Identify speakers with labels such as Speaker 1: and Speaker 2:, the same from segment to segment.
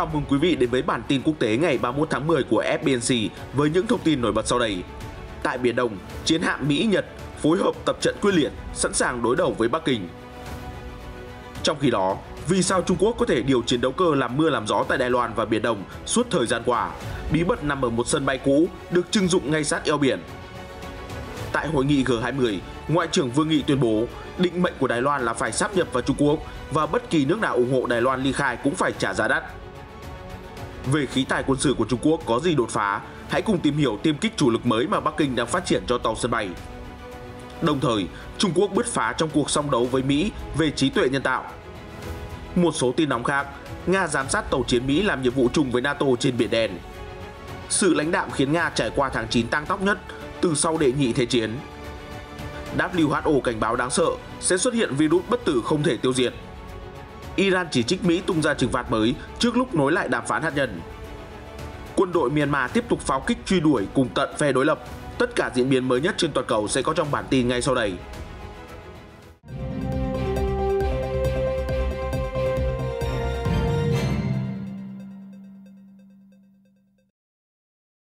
Speaker 1: chào mừng quý vị đến với bản tin quốc tế ngày 31 tháng 10 của FBNC với những thông tin nổi bật sau đây. Tại Biển Đông, chiến hạm Mỹ-Nhật phối hợp tập trận quyết liệt, sẵn sàng đối đầu với Bắc Kinh. Trong khi đó, vì sao Trung Quốc có thể điều chiến đấu cơ làm mưa làm gió tại Đài Loan và Biển Đông suốt thời gian qua? Bí mật nằm ở một sân bay cũ được trưng dụng ngay sát eo biển. Tại hội nghị G20, Ngoại trưởng Vương Nghị tuyên bố định mệnh của Đài Loan là phải sáp nhập vào Trung Quốc và bất kỳ nước nào ủng hộ Đài Loan ly khai cũng phải trả giá đắt về khí tài quân sự của Trung Quốc có gì đột phá, hãy cùng tìm hiểu tiêm kích chủ lực mới mà Bắc Kinh đang phát triển cho tàu sân bay. Đồng thời, Trung Quốc bứt phá trong cuộc song đấu với Mỹ về trí tuệ nhân tạo. Một số tin nóng khác, Nga giám sát tàu chiến Mỹ làm nhiệm vụ chung với NATO trên Biển Đen. Sự lãnh đạm khiến Nga trải qua tháng 9 tăng tốc nhất từ sau đệ nhị thế chiến. WHO cảnh báo đáng sợ sẽ xuất hiện virus bất tử không thể tiêu diệt Iran chỉ trích Mỹ tung ra trừng phạt mới trước lúc nối lại đàm phán hạt nhân. Quân đội Myanmar tiếp tục pháo kích truy đuổi cùng tận phe đối lập. Tất cả diễn biến mới nhất trên toàn cầu sẽ có trong bản tin ngay sau đây.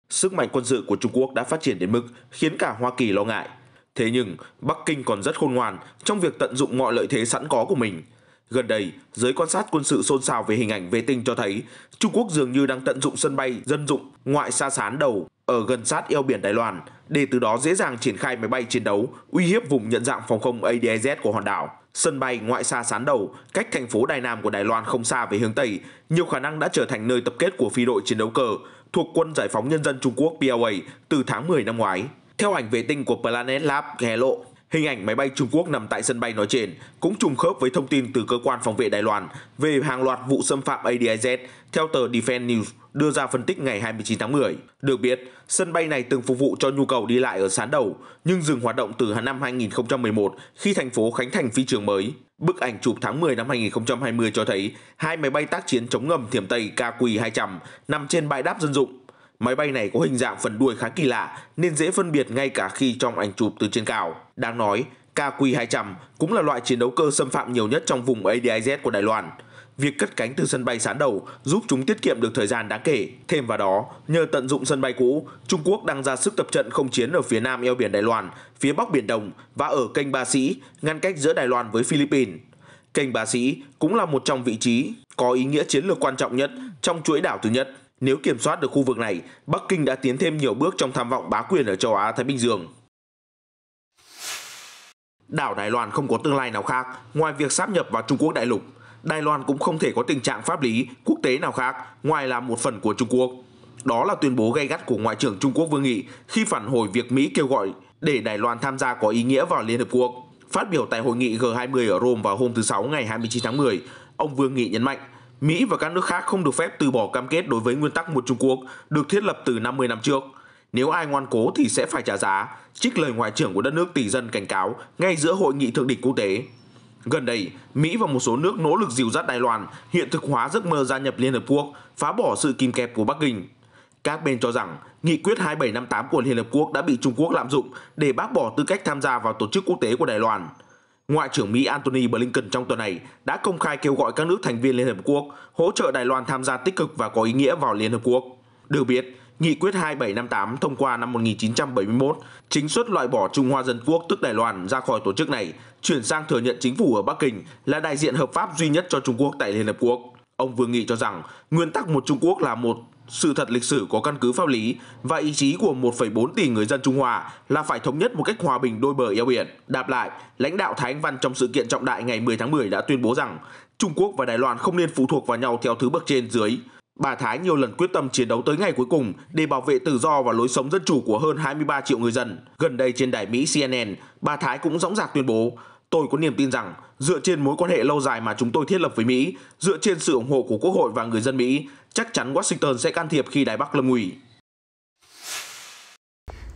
Speaker 1: Sức mạnh quân sự của Trung Quốc đã phát triển đến mức khiến cả Hoa Kỳ lo ngại. Thế nhưng, Bắc Kinh còn rất khôn ngoan trong việc tận dụng mọi lợi thế sẵn có của mình – Gần đây, giới quan sát quân sự xôn xao về hình ảnh vệ tinh cho thấy Trung Quốc dường như đang tận dụng sân bay dân dụng ngoại xa sán đầu ở gần sát eo biển Đài Loan để từ đó dễ dàng triển khai máy bay chiến đấu uy hiếp vùng nhận dạng phòng không ADIZ của hòn đảo. Sân bay ngoại xa sán đầu, cách thành phố Đài Nam của Đài Loan không xa về hướng Tây, nhiều khả năng đã trở thành nơi tập kết của phi đội chiến đấu cờ thuộc quân Giải phóng Nhân dân Trung Quốc PLA từ tháng 10 năm ngoái. Theo ảnh vệ tinh của Planet Lab hé lộ, Hình ảnh máy bay Trung Quốc nằm tại sân bay nói trên cũng trùng khớp với thông tin từ cơ quan phòng vệ Đài Loan về hàng loạt vụ xâm phạm ADIZ theo tờ Defense News đưa ra phân tích ngày 29 tháng 10. Được biết, sân bay này từng phục vụ cho nhu cầu đi lại ở sáng đầu, nhưng dừng hoạt động từ năm 2011 khi thành phố khánh thành phi trường mới. Bức ảnh chụp tháng 10 năm 2020 cho thấy hai máy bay tác chiến chống ngầm thiểm Tây KQ-200 nằm trên bãi đáp dân dụng. Máy bay này có hình dạng phần đuôi khá kỳ lạ nên dễ phân biệt ngay cả khi trong ảnh chụp từ trên cao. Đáng nói, KQ-200 cũng là loại chiến đấu cơ xâm phạm nhiều nhất trong vùng ADIZ của Đài Loan. Việc cất cánh từ sân bay sáng đầu giúp chúng tiết kiệm được thời gian đáng kể. Thêm vào đó, nhờ tận dụng sân bay cũ, Trung Quốc đang ra sức tập trận không chiến ở phía nam eo biển Đài Loan, phía bắc Biển Đông và ở kênh Ba Sĩ, ngăn cách giữa Đài Loan với Philippines. Kênh Ba Sĩ cũng là một trong vị trí có ý nghĩa chiến lược quan trọng nhất trong chuỗi đảo thứ nhất. Nếu kiểm soát được khu vực này, Bắc Kinh đã tiến thêm nhiều bước trong tham vọng bá quyền ở châu Á-Thái Bình Dương. Đảo Đài Loan không có tương lai nào khác ngoài việc sáp nhập vào Trung Quốc đại lục. Đài Loan cũng không thể có tình trạng pháp lý quốc tế nào khác ngoài là một phần của Trung Quốc. Đó là tuyên bố gay gắt của Ngoại trưởng Trung Quốc Vương Nghị khi phản hồi việc Mỹ kêu gọi để Đài Loan tham gia có ý nghĩa vào Liên Hợp Quốc. Phát biểu tại hội nghị G20 ở Rome vào hôm thứ Sáu ngày 29 tháng 10, ông Vương Nghị nhấn mạnh Mỹ và các nước khác không được phép từ bỏ cam kết đối với nguyên tắc một Trung Quốc được thiết lập từ 50 năm trước – nếu ai ngoan cố thì sẽ phải trả giá, trích lời Ngoại trưởng của đất nước tỷ dân cảnh cáo ngay giữa hội nghị thượng đỉnh quốc tế. Gần đây, Mỹ và một số nước nỗ lực dìu dắt Đài Loan hiện thực hóa giấc mơ gia nhập Liên Hợp Quốc, phá bỏ sự kìm kẹp của Bắc Kinh. Các bên cho rằng nghị quyết 2758 của Liên Hợp Quốc đã bị Trung Quốc lạm dụng để bác bỏ tư cách tham gia vào tổ chức quốc tế của Đài Loan. Ngoại trưởng Mỹ Antony Blinken trong tuần này đã công khai kêu gọi các nước thành viên Liên Hợp Quốc hỗ trợ Đài Loan tham gia tích cực và có ý nghĩa vào Liên Hợp Quốc. Được biết, Nghị quyết 2758 thông qua năm 1971 chính xuất loại bỏ Trung Hoa Dân Quốc tức Đài Loan ra khỏi tổ chức này, chuyển sang thừa nhận chính phủ ở Bắc Kinh là đại diện hợp pháp duy nhất cho Trung Quốc tại Liên Hợp Quốc. Ông Vương Nghị cho rằng nguyên tắc một Trung Quốc là một sự thật lịch sử có căn cứ pháp lý và ý chí của 1,4 tỷ người dân Trung Hoa là phải thống nhất một cách hòa bình đôi bờ eo biển. Đáp lại, lãnh đạo Thái Anh Văn trong sự kiện trọng đại ngày 10 tháng 10 đã tuyên bố rằng Trung Quốc và Đài Loan không nên phụ thuộc vào nhau theo thứ bậc trên dưới Bà Thái nhiều lần quyết tâm chiến đấu tới ngày cuối cùng để bảo vệ tự do và lối sống dân chủ của hơn 23 triệu người dân. Gần đây trên đài Mỹ CNN, bà Thái cũng dõng dạc tuyên bố Tôi có niềm tin rằng, dựa trên mối quan hệ lâu dài mà chúng tôi thiết lập với Mỹ, dựa trên sự ủng hộ của Quốc hội và người dân Mỹ, chắc chắn Washington sẽ can thiệp khi Đài Bắc lâm nguy.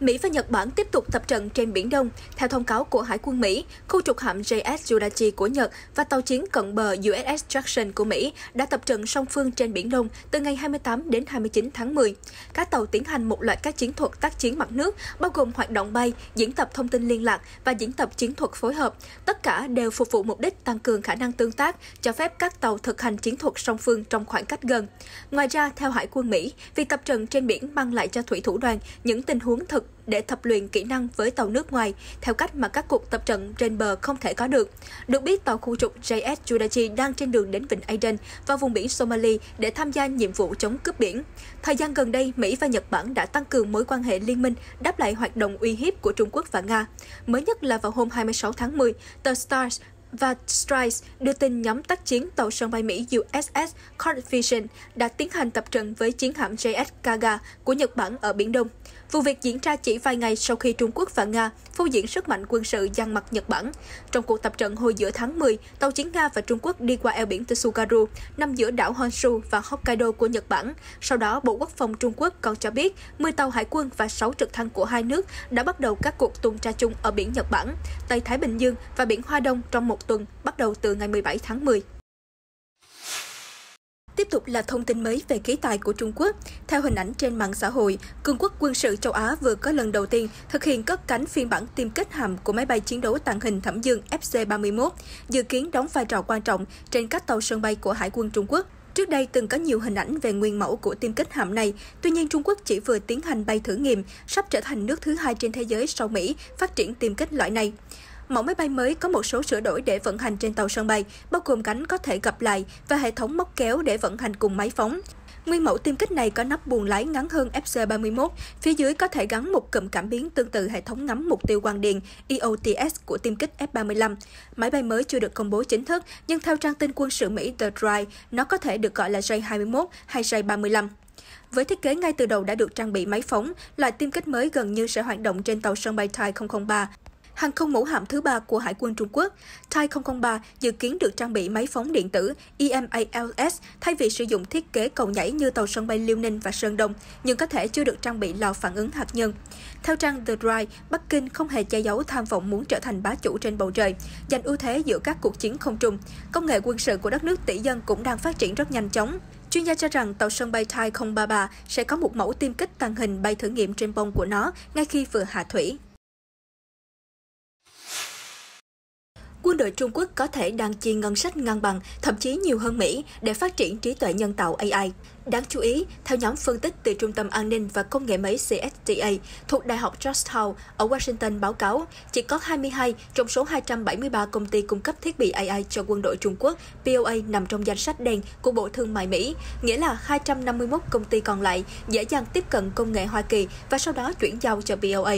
Speaker 2: Mỹ và Nhật Bản tiếp tục tập trận trên Biển Đông. Theo thông cáo của Hải quân Mỹ, khu trục hạm JS Yudachi của Nhật và tàu chiến cận bờ USS Jackson của Mỹ đã tập trận song phương trên Biển Đông từ ngày 28 đến 29 tháng 10. Các tàu tiến hành một loạt các chiến thuật tác chiến mặt nước, bao gồm hoạt động bay, diễn tập thông tin liên lạc và diễn tập chiến thuật phối hợp. Tất cả đều phục vụ mục đích tăng cường khả năng tương tác, cho phép các tàu thực hành chiến thuật song phương trong khoảng cách gần. Ngoài ra, theo Hải quân Mỹ, việc tập trận trên biển mang lại cho thủy thủ đoàn những tình huống thực để tập luyện kỹ năng với tàu nước ngoài theo cách mà các cuộc tập trận trên bờ không thể có được. Được biết, tàu khu trục JS Judachi đang trên đường đến Vịnh Aden và vùng biển Somalia để tham gia nhiệm vụ chống cướp biển. Thời gian gần đây, Mỹ và Nhật Bản đã tăng cường mối quan hệ liên minh đáp lại hoạt động uy hiếp của Trung Quốc và Nga. Mới nhất là vào hôm 26 tháng 10, tờ Stars và Strice đưa tin nhóm tác chiến tàu sân bay Mỹ USS Cod Vision đã tiến hành tập trận với chiến hạm JS Kaga của Nhật Bản ở Biển Đông. Vụ việc diễn ra chỉ vài ngày sau khi Trung Quốc và Nga phô diễn sức mạnh quân sự dàn mặt Nhật Bản. Trong cuộc tập trận hồi giữa tháng 10, tàu chiến Nga và Trung Quốc đi qua eo biển Tsugaru, nằm giữa đảo Honshu và Hokkaido của Nhật Bản. Sau đó, Bộ Quốc phòng Trung Quốc còn cho biết 10 tàu hải quân và 6 trực thăng của hai nước đã bắt đầu các cuộc tuần tra chung ở biển Nhật Bản, Tây Thái Bình Dương và biển Hoa Đông trong một tuần bắt đầu từ ngày 17 tháng 10. Tiếp tục là thông tin mới về khí tài của Trung Quốc. Theo hình ảnh trên mạng xã hội, Cường quốc quân sự châu Á vừa có lần đầu tiên thực hiện cất cánh phiên bản tiêm kích hàm của máy bay chiến đấu tàng hình thẩm dương FC-31, dự kiến đóng vai trò quan trọng trên các tàu sân bay của Hải quân Trung Quốc. Trước đây từng có nhiều hình ảnh về nguyên mẫu của tiêm kích hạm này, tuy nhiên Trung Quốc chỉ vừa tiến hành bay thử nghiệm, sắp trở thành nước thứ hai trên thế giới sau Mỹ phát triển tiêm kích loại này. Mẫu máy bay mới có một số sửa đổi để vận hành trên tàu sân bay, bao gồm cánh có thể gập lại và hệ thống móc kéo để vận hành cùng máy phóng. Nguyên mẫu tiêm kích này có nắp buồng lái ngắn hơn FC31, phía dưới có thể gắn một cụm cảm biến tương tự hệ thống ngắm mục tiêu quang điện EOTS của tiêm kích F35. Máy bay mới chưa được công bố chính thức, nhưng theo trang tin quân sự Mỹ The Drive, nó có thể được gọi là J21 hay J35. Với thiết kế ngay từ đầu đã được trang bị máy phóng, loại tiêm kích mới gần như sẽ hoạt động trên tàu sân bay Thai 003. Hàng không mẫu hạm thứ ba của Hải quân Trung Quốc, Thai-003 dự kiến được trang bị máy phóng điện tử EMALS thay vì sử dụng thiết kế cầu nhảy như tàu sân bay Liêu Ninh và Sơn Đông, nhưng có thể chưa được trang bị lò phản ứng hạt nhân. Theo trang The Drive, Bắc Kinh không hề che giấu tham vọng muốn trở thành bá chủ trên bầu trời, giành ưu thế giữa các cuộc chiến không trung. Công nghệ quân sự của đất nước tỷ dân cũng đang phát triển rất nhanh chóng. Chuyên gia cho rằng tàu sân bay Thai 033 sẽ có một mẫu tiêm kích tàng hình bay thử nghiệm trên bông của nó ngay khi vừa hạ thủy. quân đội Trung Quốc có thể đang chi ngân sách ngang bằng, thậm chí nhiều hơn Mỹ để phát triển trí tuệ nhân tạo AI. Đáng chú ý, theo nhóm phân tích từ Trung tâm An ninh và Công nghệ Mỹ CSTA thuộc Đại học Georgetown ở Washington báo cáo, chỉ có 22 trong số 273 công ty cung cấp thiết bị AI cho quân đội Trung Quốc POA nằm trong danh sách đen của Bộ Thương mại Mỹ, nghĩa là 251 công ty còn lại dễ dàng tiếp cận công nghệ Hoa Kỳ và sau đó chuyển giao cho POA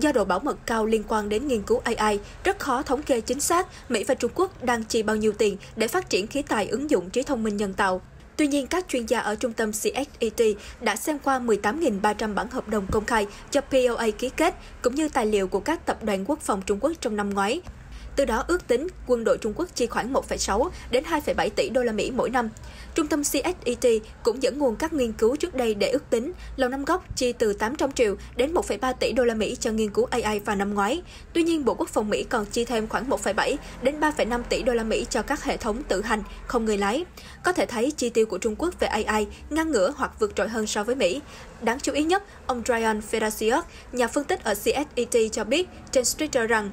Speaker 2: do độ bảo mật cao liên quan đến nghiên cứu AI, rất khó thống kê chính xác Mỹ và Trung Quốc đang chi bao nhiêu tiền để phát triển khí tài ứng dụng trí thông minh nhân tạo. Tuy nhiên, các chuyên gia ở trung tâm CSET đã xem qua 18.300 bản hợp đồng công khai cho POA ký kết, cũng như tài liệu của các tập đoàn quốc phòng Trung Quốc trong năm ngoái. Từ đó ước tính quân đội Trung Quốc chi khoảng 1,6 đến 2,7 tỷ đô la Mỹ mỗi năm. Trung tâm CSET cũng dẫn nguồn các nghiên cứu trước đây để ước tính Lầu Năm Góc chi từ 800 triệu đến 1,3 tỷ đô la Mỹ cho nghiên cứu AI vào năm ngoái. Tuy nhiên, Bộ Quốc phòng Mỹ còn chi thêm khoảng 1,7 đến 3,5 tỷ đô la Mỹ cho các hệ thống tự hành, không người lái. Có thể thấy chi tiêu của Trung Quốc về AI ngang ngửa hoặc vượt trội hơn so với Mỹ. Đáng chú ý nhất, ông Ryan Ferasiot, nhà phân tích ở CSET cho biết trên Twitter rằng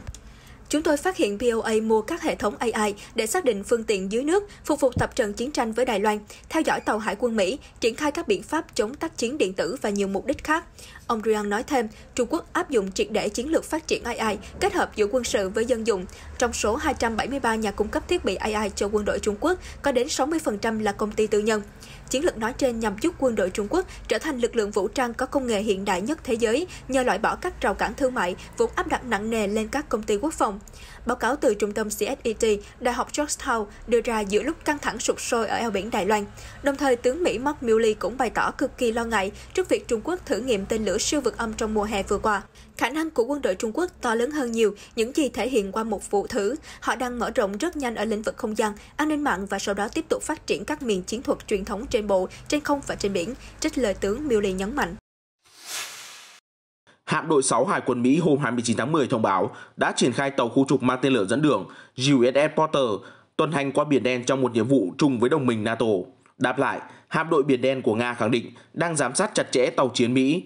Speaker 2: Chúng tôi phát hiện VOA mua các hệ thống AI để xác định phương tiện dưới nước, phục vụ tập trận chiến tranh với Đài Loan, theo dõi tàu hải quân Mỹ, triển khai các biện pháp chống tác chiến điện tử và nhiều mục đích khác. Ông Ryan nói thêm, Trung Quốc áp dụng triệt để chiến lược phát triển AI kết hợp giữa quân sự với dân dụng. Trong số 273 nhà cung cấp thiết bị AI cho quân đội Trung Quốc, có đến 60% là công ty tư nhân. Chiến lược nói trên nhằm giúp quân đội Trung Quốc trở thành lực lượng vũ trang có công nghệ hiện đại nhất thế giới nhờ loại bỏ các rào cản thương mại vốn áp đặt nặng nề lên các công ty quốc phòng. Báo cáo từ trung tâm CSET, Đại học Georgetown đưa ra giữa lúc căng thẳng sụp sôi ở eo biển Đài Loan. Đồng thời, tướng Mỹ Mark Milley cũng bày tỏ cực kỳ lo ngại trước việc Trung Quốc thử nghiệm tên lửa siêu vượt âm trong mùa hè vừa qua. Khả năng của quân đội Trung Quốc to lớn hơn nhiều những gì thể hiện qua một vụ thử. Họ đang mở rộng rất nhanh ở lĩnh vực không gian, an ninh mạng và sau đó tiếp tục phát triển các miền chiến thuật truyền thống trên bộ, trên không và trên biển, trích lời tướng Milley nhấn mạnh.
Speaker 1: Hạm đội 6 Hải quân Mỹ hôm 29 tháng 10 thông báo đã triển khai tàu khu trục mang tên lửa dẫn đường USS Porter tuần hành qua Biển Đen trong một nhiệm vụ chung với đồng minh NATO. Đáp lại, hạm đội Biển Đen của Nga khẳng định đang giám sát chặt chẽ tàu chiến Mỹ.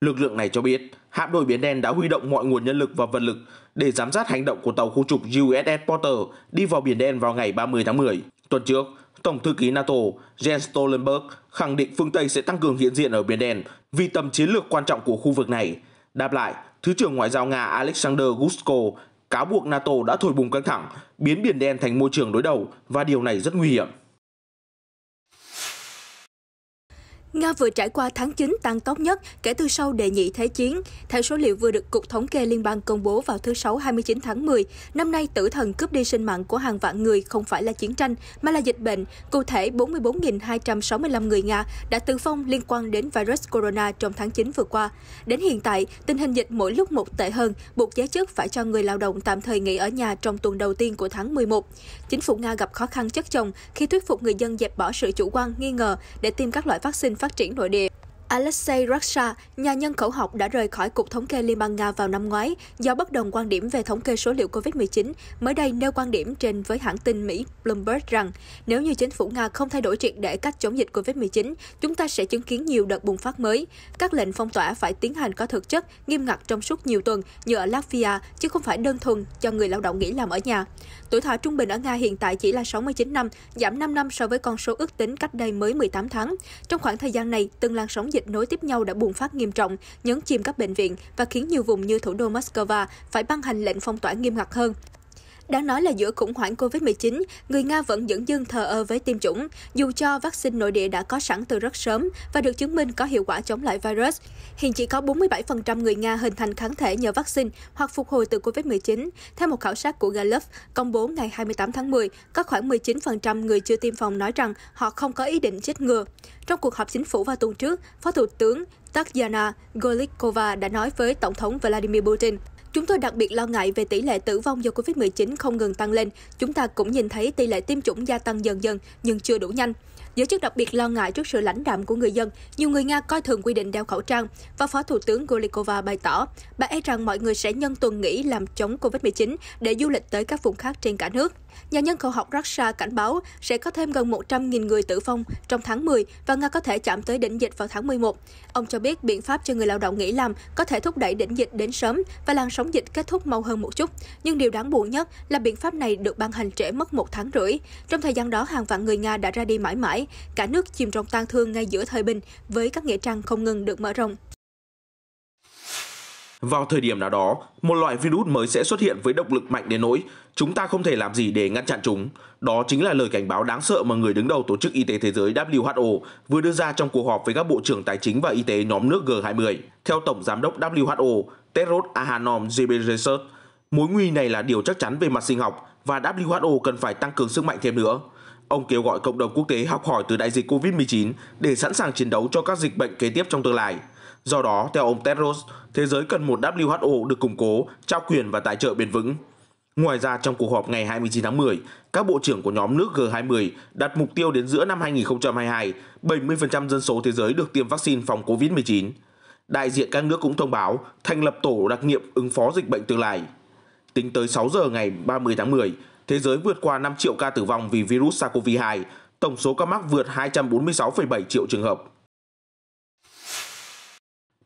Speaker 1: Lực lượng này cho biết, hạm đội Biển Đen đã huy động mọi nguồn nhân lực và vật lực để giám sát hành động của tàu khu trục USS Porter đi vào Biển Đen vào ngày 30 tháng 10. Tuần trước, Tổng thư ký NATO Jens Stoltenberg khẳng định phương Tây sẽ tăng cường hiện diện ở Biển Đen vì tầm chiến lược quan trọng của khu vực này – Đáp lại, Thứ trưởng Ngoại giao Nga Alexander Gusko cáo buộc NATO đã thổi bùng căng thẳng, biến Biển Đen thành môi trường đối đầu và điều này rất nguy hiểm.
Speaker 2: Nga vừa trải qua tháng 9 tăng tốc nhất kể từ sau đề nhị Thế chiến. Theo số liệu vừa được Cục Thống kê Liên bang công bố vào thứ Sáu 29 tháng 10, năm nay tử thần cướp đi sinh mạng của hàng vạn người không phải là chiến tranh mà là dịch bệnh. Cụ thể, 44.265 người Nga đã tử vong liên quan đến virus corona trong tháng 9 vừa qua. Đến hiện tại, tình hình dịch mỗi lúc một tệ hơn, buộc giới chức phải cho người lao động tạm thời nghỉ ở nhà trong tuần đầu tiên của tháng 11. Chính phủ Nga gặp khó khăn chất chồng khi thuyết phục người dân dẹp bỏ sự chủ quan nghi ngờ để tiêm các loại vaccine phát triển nội địa. Alexei Raksha, nhà nhân khẩu học đã rời khỏi Cục Thống kê Liên bang Nga vào năm ngoái do bất đồng quan điểm về thống kê số liệu COVID-19, mới đây nêu quan điểm trên với hãng tin Mỹ Bloomberg rằng nếu như chính phủ Nga không thay đổi triệt để cách chống dịch COVID-19, chúng ta sẽ chứng kiến nhiều đợt bùng phát mới. Các lệnh phong tỏa phải tiến hành có thực chất, nghiêm ngặt trong suốt nhiều tuần như ở Latvia, chứ không phải đơn thuần cho người lao động nghỉ làm ở nhà. Tuổi thọ trung bình ở Nga hiện tại chỉ là 69 năm, giảm 5 năm so với con số ước tính cách đây mới 18 tháng. Trong khoảng thời gian này, từng làn sóng dịch nối tiếp nhau đã bùng phát nghiêm trọng, nhấn chìm các bệnh viện và khiến nhiều vùng như thủ đô Moscow phải ban hành lệnh phong tỏa nghiêm ngặt hơn. Đáng nói là giữa khủng hoảng COVID-19, người Nga vẫn dẫn dưng thờ ơ với tiêm chủng, dù cho vaccine nội địa đã có sẵn từ rất sớm và được chứng minh có hiệu quả chống lại virus. Hiện chỉ có 47% người Nga hình thành kháng thể nhờ vaccine hoặc phục hồi từ COVID-19. Theo một khảo sát của Gallup công bố ngày 28 tháng 10, có khoảng 19% người chưa tiêm phòng nói rằng họ không có ý định chết ngừa. Trong cuộc họp chính phủ vào tuần trước, Phó Thủ tướng Tatyana Golikova đã nói với Tổng thống Vladimir Putin Chúng tôi đặc biệt lo ngại về tỷ lệ tử vong do Covid-19 không ngừng tăng lên. Chúng ta cũng nhìn thấy tỷ lệ tiêm chủng gia tăng dần dần nhưng chưa đủ nhanh. Giới chức đặc biệt lo ngại trước sự lãnh đạm của người dân. Nhiều người Nga coi thường quy định đeo khẩu trang và Phó Thủ tướng Golikova bày tỏ, bà e rằng mọi người sẽ nhân tuần nghỉ làm chống Covid-19 để du lịch tới các vùng khác trên cả nước. Nhà nhân khẩu học Russia cảnh báo sẽ có thêm gần 100.000 người tử vong trong tháng 10 và Nga có thể chạm tới đỉnh dịch vào tháng 11. Ông cho biết biện pháp cho người lao động nghỉ làm có thể thúc đẩy đỉnh dịch đến sớm và làn sóng dịch kết thúc mau hơn một chút. Nhưng điều đáng buồn nhất là biện pháp này được ban hành trễ mất một tháng rưỡi. Trong thời gian đó, hàng vạn người Nga đã ra đi mãi mãi. Cả nước chìm trong tang thương ngay giữa thời bình với các nghĩa trang không ngừng được mở rộng.
Speaker 1: Vào thời điểm nào đó, một loại virus mới sẽ xuất hiện với động lực mạnh đến nỗi chúng ta không thể làm gì để ngăn chặn chúng. Đó chính là lời cảnh báo đáng sợ mà người đứng đầu Tổ chức Y tế Thế giới WHO vừa đưa ra trong cuộc họp với các bộ trưởng tài chính và y tế nhóm nước G20. Theo Tổng Giám đốc WHO, Tedros Adhanom Ghebreyesus, mối nguy này là điều chắc chắn về mặt sinh học và WHO cần phải tăng cường sức mạnh thêm nữa. Ông kêu gọi cộng đồng quốc tế học hỏi từ đại dịch COVID-19 để sẵn sàng chiến đấu cho các dịch bệnh kế tiếp trong tương lai. Do đó, theo ông Tedros, thế giới cần một WHO được củng cố, trao quyền và tài trợ bền vững. Ngoài ra, trong cuộc họp ngày 29 tháng 10, các bộ trưởng của nhóm nước G20 đặt mục tiêu đến giữa năm 2022, 70% dân số thế giới được tiêm vaccine phòng COVID-19. Đại diện các nước cũng thông báo thành lập tổ đặc nhiệm ứng phó dịch bệnh tương lai. Tính tới 6 giờ ngày 30 tháng 10, thế giới vượt qua 5 triệu ca tử vong vì virus SARS-CoV-2, tổng số ca mắc vượt 246,7 triệu trường hợp.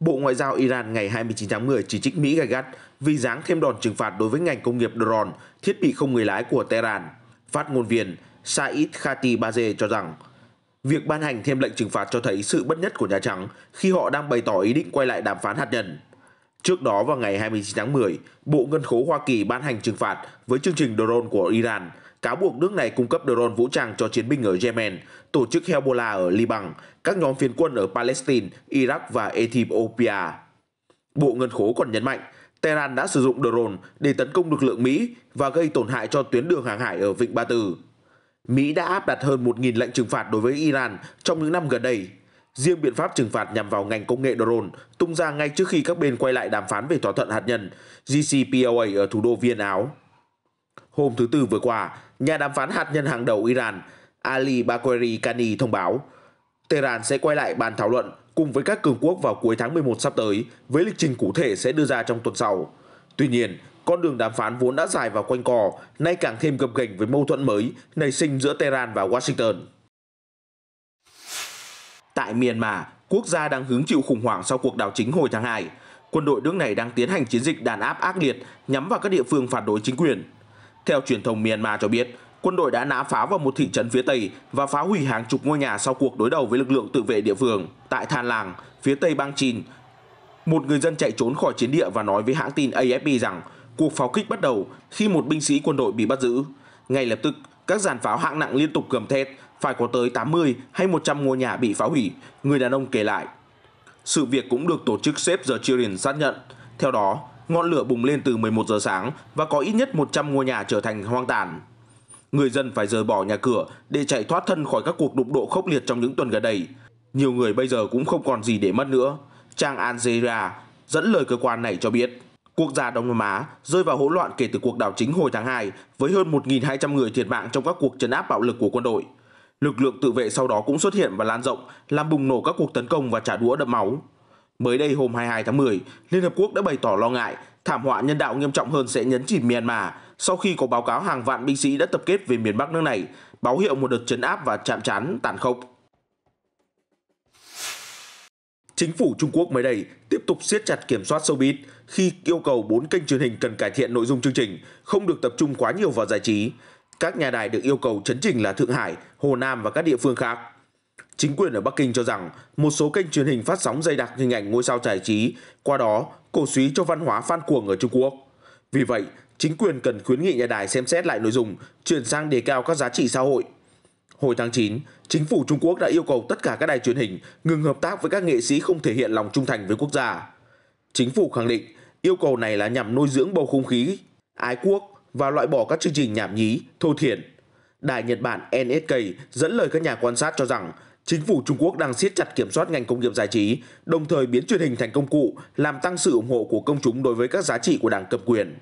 Speaker 1: Bộ Ngoại giao Iran ngày 29 tháng 10 chỉ trích Mỹ gay gắt vì giáng thêm đòn trừng phạt đối với ngành công nghiệp drone, thiết bị không người lái của Tehran. Phát ngôn viên Said Khati Baze cho rằng, việc ban hành thêm lệnh trừng phạt cho thấy sự bất nhất của Nhà Trắng khi họ đang bày tỏ ý định quay lại đàm phán hạt nhân. Trước đó vào ngày 29 tháng 10, Bộ Ngân khố Hoa Kỳ ban hành trừng phạt với chương trình drone của Iran – cáo buộc nước này cung cấp drone vũ trang cho chiến binh ở Yemen, tổ chức Hezbollah ở Liban, các nhóm phiến quân ở Palestine, Iraq và Ethiopia. Bộ Ngân khố còn nhấn mạnh, Tehran đã sử dụng drone để tấn công lực lượng Mỹ và gây tổn hại cho tuyến đường hàng hải ở Vịnh Ba Tư. Mỹ đã áp đặt hơn 1.000 lệnh trừng phạt đối với Iran trong những năm gần đây. Riêng biện pháp trừng phạt nhằm vào ngành công nghệ drone tung ra ngay trước khi các bên quay lại đàm phán về thỏa thuận hạt nhân GCPOA ở thủ đô Viên Áo. Hôm thứ Tư vừa qua, Nhà đàm phán hạt nhân hàng đầu Iran Ali Bagheri Kani thông báo, Tehran sẽ quay lại bàn thảo luận cùng với các cường quốc vào cuối tháng 11 sắp tới với lịch trình cụ thể sẽ đưa ra trong tuần sau. Tuy nhiên, con đường đàm phán vốn đã dài và quanh co, nay càng thêm gập ghềnh với mâu thuẫn mới nảy sinh giữa Tehran và Washington. Tại Myanmar, quốc gia đang hứng chịu khủng hoảng sau cuộc đảo chính hồi tháng 2. Quân đội nước này đang tiến hành chiến dịch đàn áp ác liệt nhắm vào các địa phương phản đối chính quyền. Theo truyền thông Myanmar cho biết, quân đội đã nã phá vào một thị trấn phía Tây và phá hủy hàng chục ngôi nhà sau cuộc đối đầu với lực lượng tự vệ địa phương. Tại Than Làng, phía Tây Bang Chin, một người dân chạy trốn khỏi chiến địa và nói với hãng tin AFP rằng cuộc pháo kích bắt đầu khi một binh sĩ quân đội bị bắt giữ. Ngay lập tức, các giàn pháo hạng nặng liên tục gầm thét, phải có tới 80 hay 100 ngôi nhà bị phá hủy, người đàn ông kể lại. Sự việc cũng được tổ chức Save the Children xác nhận. Theo đó, ngọn lửa bùng lên từ 11 giờ sáng và có ít nhất 100 ngôi nhà trở thành hoang tàn. Người dân phải rời bỏ nhà cửa để chạy thoát thân khỏi các cuộc đụng độ khốc liệt trong những tuần gần đây. Nhiều người bây giờ cũng không còn gì để mất nữa. Trang Al Jazeera dẫn lời cơ quan này cho biết. Quốc gia Đông Nam Á rơi vào hỗn loạn kể từ cuộc đảo chính hồi tháng 2 với hơn 1.200 người thiệt mạng trong các cuộc trấn áp bạo lực của quân đội. Lực lượng tự vệ sau đó cũng xuất hiện và lan rộng, làm bùng nổ các cuộc tấn công và trả đũa đẫm máu. Mới đây hôm 22 tháng 10, Liên Hợp Quốc đã bày tỏ lo ngại thảm họa nhân đạo nghiêm trọng hơn sẽ nhấn chìm Myanmar sau khi có báo cáo hàng vạn binh sĩ đã tập kết về miền Bắc nước này, báo hiệu một đợt chấn áp và chạm trán tàn khốc. Chính phủ Trung Quốc mới đây tiếp tục siết chặt kiểm soát showbiz khi yêu cầu 4 kênh truyền hình cần cải thiện nội dung chương trình, không được tập trung quá nhiều vào giải trí. Các nhà đài được yêu cầu chấn chỉnh là Thượng Hải, Hồ Nam và các địa phương khác. Chính quyền ở Bắc Kinh cho rằng một số kênh truyền hình phát sóng dày đặc hình ảnh ngôi sao giải trí, qua đó cổ suý cho văn hóa phan cuồng ở Trung Quốc. Vì vậy, chính quyền cần khuyến nghị nhà đài xem xét lại nội dung, chuyển sang đề cao các giá trị xã hội. Hồi tháng 9, chính phủ Trung Quốc đã yêu cầu tất cả các đài truyền hình ngừng hợp tác với các nghệ sĩ không thể hiện lòng trung thành với quốc gia. Chính phủ khẳng định yêu cầu này là nhằm nuôi dưỡng bầu không khí ái quốc và loại bỏ các chương trình nhảm nhí, thô thiển Đài Nhật Bản NSK dẫn lời các nhà quan sát cho rằng chính phủ Trung Quốc đang siết chặt kiểm soát ngành công nghiệp giải trí, đồng thời biến truyền hình thành công cụ, làm tăng sự ủng hộ của công chúng đối với các giá trị của đảng cầm quyền.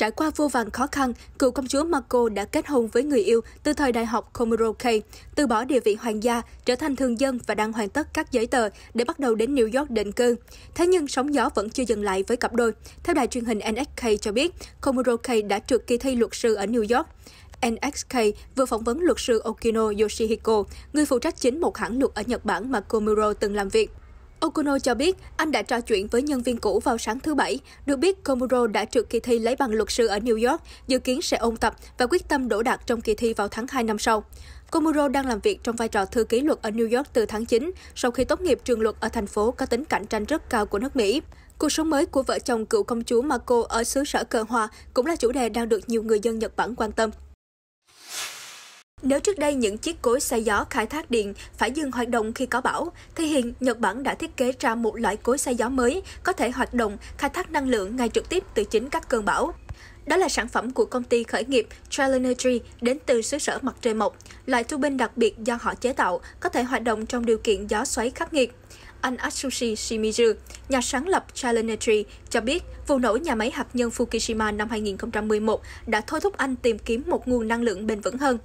Speaker 2: Trải qua vô vàng khó khăn, cựu công chúa Marco đã kết hôn với người yêu từ thời đại học Comodoke, từ bỏ địa vị hoàng gia, trở thành thường dân và đang hoàn tất các giấy tờ để bắt đầu đến New York định cư. Thế nhưng sóng gió vẫn chưa dừng lại với cặp đôi. Theo đài truyền hình NHK cho biết, Comodoke đã trượt kỳ thi luật sư ở New York. NXK vừa phỏng vấn luật sư Okino Yoshihiko, người phụ trách chính một hãng luật ở Nhật Bản mà Komuro từng làm việc. Okuno cho biết anh đã trò chuyện với nhân viên cũ vào sáng thứ Bảy. Được biết, Komuro đã trượt kỳ thi lấy bằng luật sư ở New York, dự kiến sẽ ôn tập và quyết tâm đỗ đạt trong kỳ thi vào tháng 2 năm sau. Komuro đang làm việc trong vai trò thư ký luật ở New York từ tháng 9, sau khi tốt nghiệp trường luật ở thành phố có tính cạnh tranh rất cao của nước Mỹ. Cuộc sống mới của vợ chồng cựu công chúa Marco ở xứ sở cờ hòa cũng là chủ đề đang được nhiều người dân Nhật Bản quan tâm. Nếu trước đây những chiếc cối xe gió khai thác điện phải dừng hoạt động khi có bão, thì hiện Nhật Bản đã thiết kế ra một loại cối xe gió mới có thể hoạt động khai thác năng lượng ngay trực tiếp từ chính các cơn bão. Đó là sản phẩm của công ty khởi nghiệp Trilenergy đến từ xứ sở mặt trời mọc, loại tu bin đặc biệt do họ chế tạo có thể hoạt động trong điều kiện gió xoáy khắc nghiệt. Anh Atsushi Shimizu, nhà sáng lập Trilenergy, cho biết vụ nổ nhà máy hạt nhân Fukushima năm 2011 đã thôi thúc anh tìm kiếm một nguồn năng lượng bền vững hơn.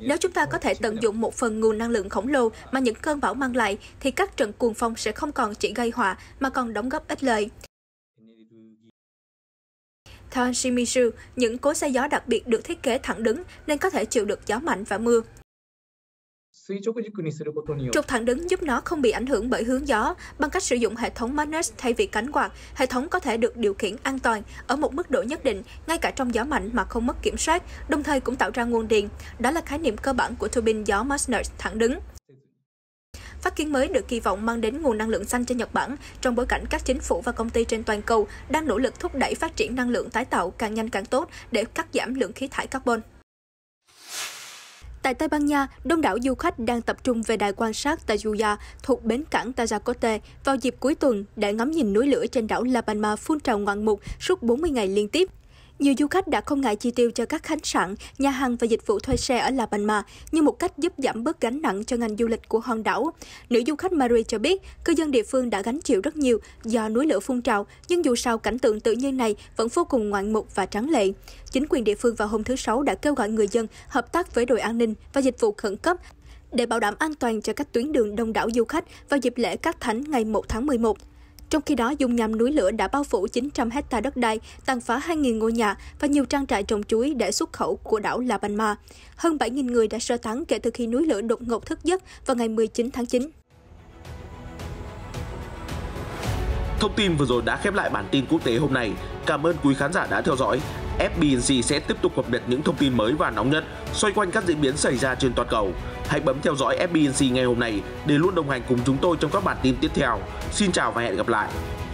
Speaker 2: Nếu chúng ta có thể tận dụng một phần nguồn năng lượng khổng lồ mà những cơn bão mang lại, thì các trận cuồng phong sẽ không còn chỉ gây họa mà còn đóng góp ích lợi. Theo Shimizu, những cố xe gió đặc biệt được thiết kế thẳng đứng nên có thể chịu được gió mạnh và mưa. Trục thẳng đứng giúp nó không bị ảnh hưởng bởi hướng gió. Bằng cách sử dụng hệ thống Manus thay vì cánh quạt, hệ thống có thể được điều khiển an toàn ở một mức độ nhất định, ngay cả trong gió mạnh mà không mất kiểm soát, đồng thời cũng tạo ra nguồn điện. Đó là khái niệm cơ bản của tua bin gió Manus thẳng đứng. Phát kiến mới được kỳ vọng mang đến nguồn năng lượng xanh cho Nhật Bản trong bối cảnh các chính phủ và công ty trên toàn cầu đang nỗ lực thúc đẩy phát triển năng lượng tái tạo càng nhanh càng tốt để cắt giảm lượng khí thải carbon. Tại Tây Ban Nha, đông đảo du khách đang tập trung về đài quan sát Tajuya thuộc bến cảng Tajacote vào dịp cuối tuần để ngắm nhìn núi lửa trên đảo La Palma phun trào ngoạn mục suốt 40 ngày liên tiếp nhiều du khách đã không ngại chi tiêu cho các khách sạn, nhà hàng và dịch vụ thuê xe ở La Palma như một cách giúp giảm bớt gánh nặng cho ngành du lịch của hòn đảo. Nữ du khách Marie cho biết, cư dân địa phương đã gánh chịu rất nhiều do núi lửa phun trào, nhưng dù sao cảnh tượng tự nhiên này vẫn vô cùng ngoạn mục và trắng lệ. Chính quyền địa phương vào hôm thứ Sáu đã kêu gọi người dân hợp tác với đội an ninh và dịch vụ khẩn cấp để bảo đảm an toàn cho các tuyến đường đông đảo du khách vào dịp lễ các thánh ngày 1 tháng 11. Trong khi đó, dung nham núi lửa đã bao phủ 900 hecta đất đai, tàn phá 2.000 ngôi nhà và nhiều trang trại trồng chuối để xuất khẩu của đảo La Palma. Hơn 7.000 người đã sơ tán kể từ khi núi lửa đột ngột thức giấc vào ngày 19 tháng 9.
Speaker 1: Thông tin vừa rồi đã khép lại bản tin quốc tế hôm nay. Cảm ơn quý khán giả đã theo dõi. FBNC sẽ tiếp tục cập nhật những thông tin mới và nóng nhất xoay quanh các diễn biến xảy ra trên toàn cầu. Hãy bấm theo dõi FBNC ngày hôm nay để luôn đồng hành cùng chúng tôi trong các bản tin tiếp theo. Xin chào và hẹn gặp lại!